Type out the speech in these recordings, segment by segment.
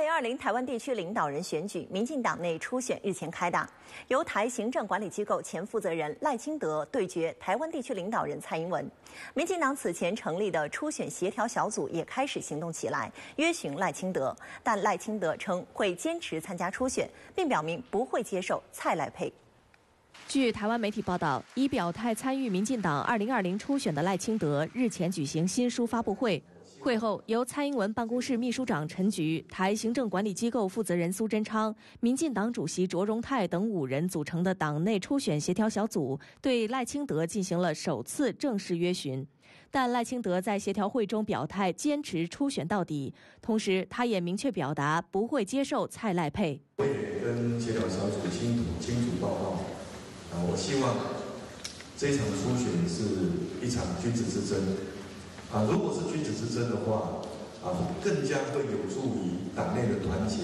2020台湾地区领导人选举，民进党内初选日前开打，由台行政管理机构前负责人赖清德对决台湾地区领导人蔡英文。民进党此前成立的初选协调小组也开始行动起来，约询赖清德，但赖清德称会坚持参加初选，并表明不会接受蔡赖配。据台湾媒体报道，已表态参与民进党2020初选的赖清德日前举行新书发布会。会后，由蔡英文办公室秘书长陈菊、台行政管理机构负责人苏贞昌、民进党主席卓荣泰等五人组成的党内初选协调小组，对赖清德进行了首次正式约询。但赖清德在协调会中表态，坚持初选到底，同时他也明确表达不会接受蔡赖配。我也跟协调小组清楚清楚报告，啊，我希望这场初选是一场君子之争。啊，如果是君子之争的话，啊，更加会有助于党内的团结。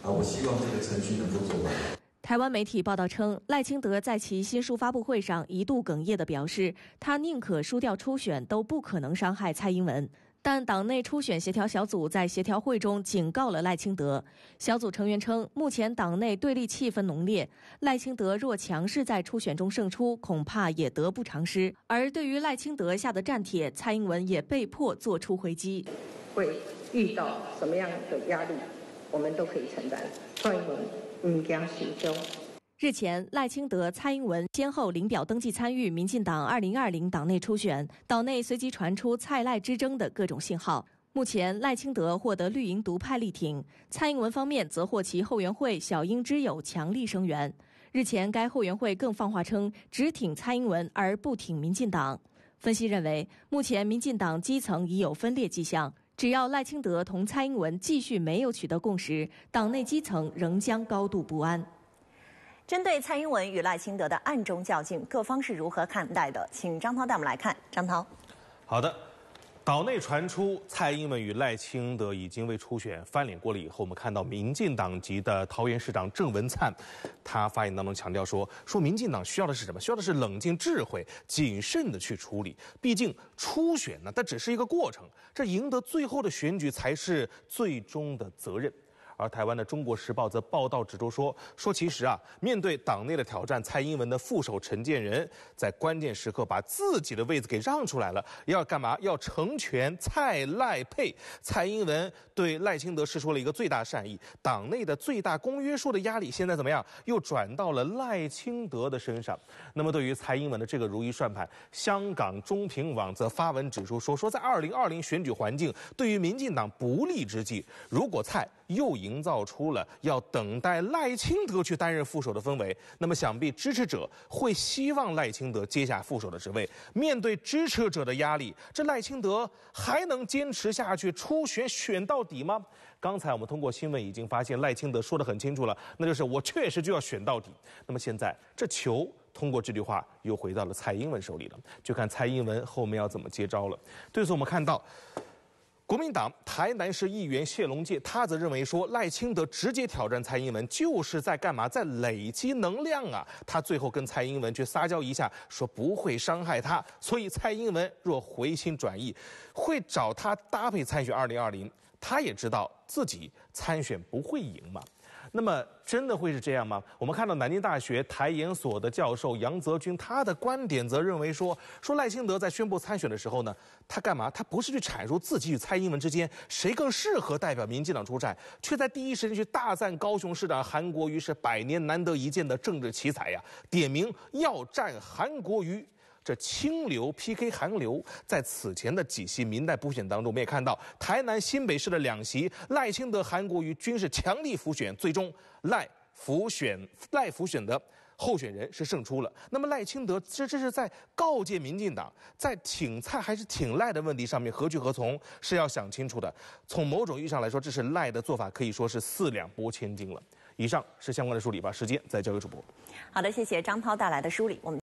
啊，我希望这个程序能够做到。台湾媒体报道称，赖清德在其新书发布会上一度哽咽地表示，他宁可输掉初选，都不可能伤害蔡英文。但党内初选协调小组在协调会中警告了赖清德，小组成员称，目前党内对立气氛浓烈，赖清德若强势在初选中胜出，恐怕也得不偿失。而对于赖清德下的战帖，蔡英文也被迫做出回击，会遇到什么样的压力，我们都可以承担。蔡英文，你惊心胸。日前，赖清德、蔡英文先后领表登记参与民进党二零二零党内初选，岛内随即传出蔡赖之争的各种信号。目前，赖清德获得绿营独派力挺，蔡英文方面则获其后援会“小英之友”强力声援。日前，该后援会更放话称，只挺蔡英文而不挺民进党。分析认为，目前民进党基层已有分裂迹象，只要赖清德同蔡英文继续没有取得共识，党内基层仍将高度不安。针对蔡英文与赖清德的暗中较劲，各方是如何看待的？请张涛带我们来看。张涛，好的。岛内传出蔡英文与赖清德已经为初选翻脸过了以后，我们看到民进党籍的桃园市长郑文灿，他发言当中强调说，说民进党需要的是什么？需要的是冷静、智慧、谨慎的去处理。毕竟初选呢，它只是一个过程，这赢得最后的选举才是最终的责任。而台湾的《中国时报》则报道指出说说，其实啊，面对党内的挑战，蔡英文的副手陈建仁在关键时刻把自己的位子给让出来了，要干嘛？要成全蔡赖佩。蔡英文对赖清德施出了一个最大善意，党内的最大公约数的压力，现在怎么样？又转到了赖清德的身上。那么，对于蔡英文的这个如意算盘，香港中评网则发文指出说说，在2020选举环境对于民进党不利之际，如果蔡又以营造出了要等待赖清德去担任副手的氛围，那么想必支持者会希望赖清德接下副手的职位。面对支持者的压力，这赖清德还能坚持下去，初选选到底吗？刚才我们通过新闻已经发现，赖清德说的很清楚了，那就是我确实就要选到底。那么现在这球通过这句话又回到了蔡英文手里了，就看蔡英文后面要怎么接招了。对此我们看到。国民党台南市议员谢龙介，他则认为说，赖清德直接挑战蔡英文，就是在干嘛，在累积能量啊。他最后跟蔡英文去撒娇一下，说不会伤害他。所以蔡英文若回心转意，会找他搭配参选2020。他也知道自己参选不会赢嘛。那么，真的会是这样吗？我们看到南京大学台研所的教授杨泽军，他的观点则认为说，说赖清德在宣布参选的时候呢，他干嘛？他不是去阐述自己与蔡英文之间谁更适合代表民进党出战，却在第一时间去大赞高雄市长韩国瑜是百年难得一见的政治奇才呀，点名要战韩国瑜。这清流 PK 寒流，在此前的几席民代补选当中，我们也看到台南新北市的两席赖清德韩国瑜均是强力扶选，最终赖扶选赖扶选的候选人是胜出了。那么赖清德，这这是在告诫民进党，在挺蔡还是挺赖的问题上面何去何从是要想清楚的。从某种意义上来说，这是赖的做法可以说是四两拨千斤了。以上是相关的梳理，把时间再交给主播。好的，谢谢张涛带来的梳理，我们。